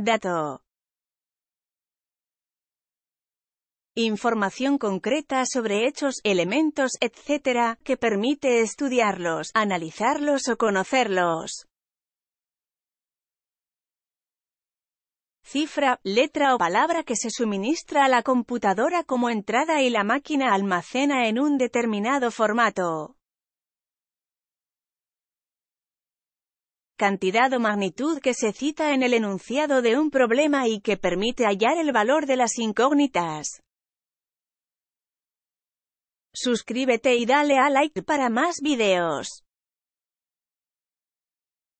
Dato. Información concreta sobre hechos, elementos, etc., que permite estudiarlos, analizarlos o conocerlos. Cifra, letra o palabra que se suministra a la computadora como entrada y la máquina almacena en un determinado formato. cantidad o magnitud que se cita en el enunciado de un problema y que permite hallar el valor de las incógnitas. Suscríbete y dale a like para más videos.